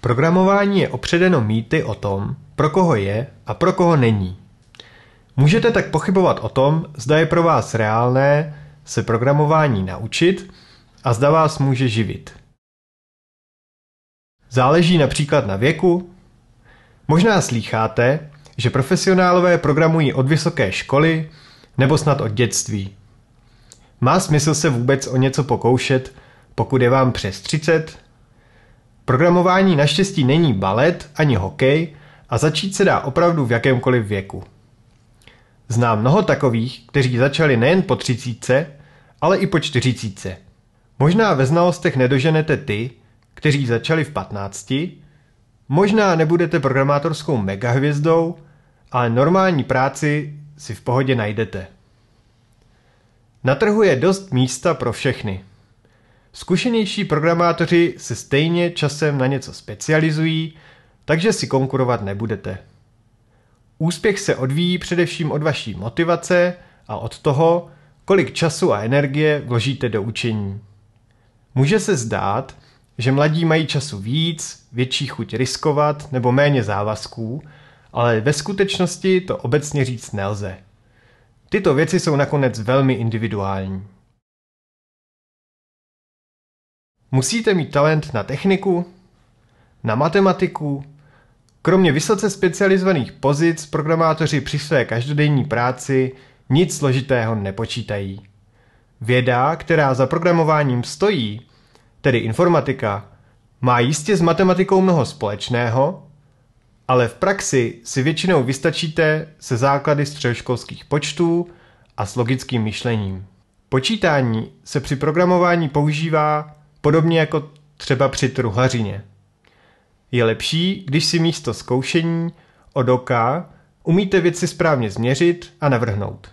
Programování je opředeno mýty o tom, pro koho je a pro koho není. Můžete tak pochybovat o tom, zda je pro vás reálné se programování naučit a zda vás může živit. Záleží například na věku? Možná slýcháte, že profesionálové programují od vysoké školy nebo snad od dětství. Má smysl se vůbec o něco pokoušet, pokud je vám přes 30 Programování naštěstí není balet ani hokej a začít se dá opravdu v jakémkoliv věku. Znám mnoho takových, kteří začali nejen po třicíce, ale i po čtyřicíce. Možná ve znalostech nedoženete ty, kteří začali v patnácti, možná nebudete programátorskou megahvězdou, ale normální práci si v pohodě najdete. Na trhu je dost místa pro všechny – Zkušenější programátoři se stejně časem na něco specializují, takže si konkurovat nebudete. Úspěch se odvíjí především od vaší motivace a od toho, kolik času a energie vložíte do učení. Může se zdát, že mladí mají času víc, větší chuť riskovat nebo méně závazků, ale ve skutečnosti to obecně říct nelze. Tyto věci jsou nakonec velmi individuální. Musíte mít talent na techniku, na matematiku, kromě vysoce specializovaných pozic programátoři při své každodenní práci nic složitého nepočítají. Věda, která za programováním stojí, tedy informatika, má jistě s matematikou mnoho společného, ale v praxi si většinou vystačíte se základy středoškolských počtů a s logickým myšlením. Počítání se při programování používá Podobně jako třeba při truhařině. Je lepší, když si místo zkoušení od oka umíte věci správně změřit a navrhnout.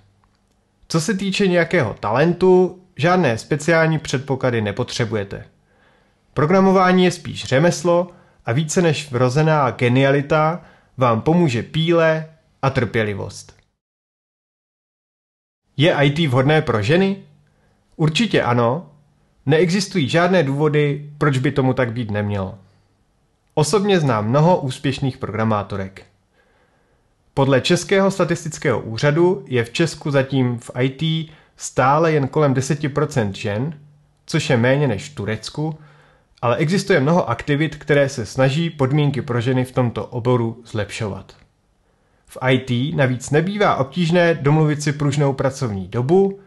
Co se týče nějakého talentu, žádné speciální předpoklady nepotřebujete. Programování je spíš řemeslo a více než vrozená genialita vám pomůže píle a trpělivost. Je IT vhodné pro ženy? Určitě ano, Neexistují žádné důvody, proč by tomu tak být nemělo. Osobně znám mnoho úspěšných programátorek. Podle Českého statistického úřadu je v Česku zatím v IT stále jen kolem 10% žen, což je méně než v Turecku, ale existuje mnoho aktivit, které se snaží podmínky pro ženy v tomto oboru zlepšovat. V IT navíc nebývá obtížné domluvit si pružnou pracovní dobu,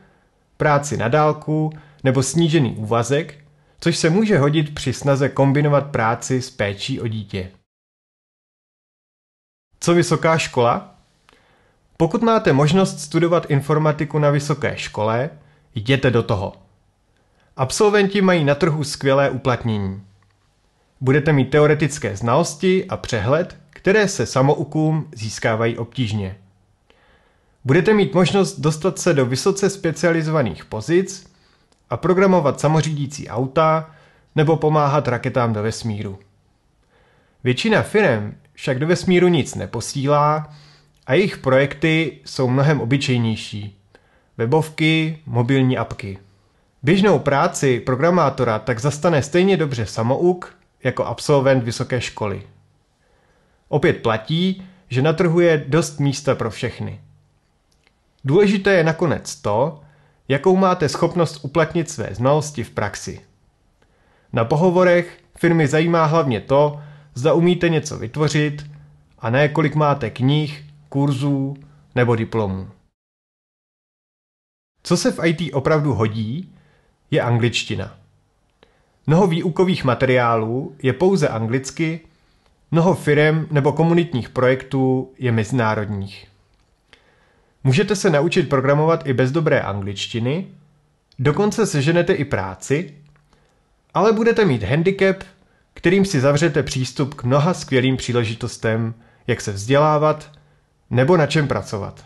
práci na dálku, nebo snížený úvazek, což se může hodit při snaze kombinovat práci s péčí o dítě. Co vysoká škola? Pokud máte možnost studovat informatiku na vysoké škole, jděte do toho. Absolventi mají na trhu skvělé uplatnění. Budete mít teoretické znalosti a přehled, které se samoukům získávají obtížně. Budete mít možnost dostat se do vysoce specializovaných pozic, a programovat samořídící auta nebo pomáhat raketám do vesmíru. Většina firm však do vesmíru nic neposílá a jejich projekty jsou mnohem obyčejnější. Webovky, mobilní apky. Běžnou práci programátora tak zastane stejně dobře samouk jako absolvent vysoké školy. Opět platí, že na trhu je dost místa pro všechny. Důležité je nakonec to, jakou máte schopnost uplatnit své znalosti v praxi. Na pohovorech firmy zajímá hlavně to, zda umíte něco vytvořit a ne kolik máte knih, kurzů nebo diplomů. Co se v IT opravdu hodí, je angličtina. Mnoho výukových materiálů je pouze anglicky, mnoho firem nebo komunitních projektů je mezinárodních. Můžete se naučit programovat i bez dobré angličtiny, dokonce seženete i práci, ale budete mít handicap, kterým si zavřete přístup k mnoha skvělým příležitostem, jak se vzdělávat nebo na čem pracovat.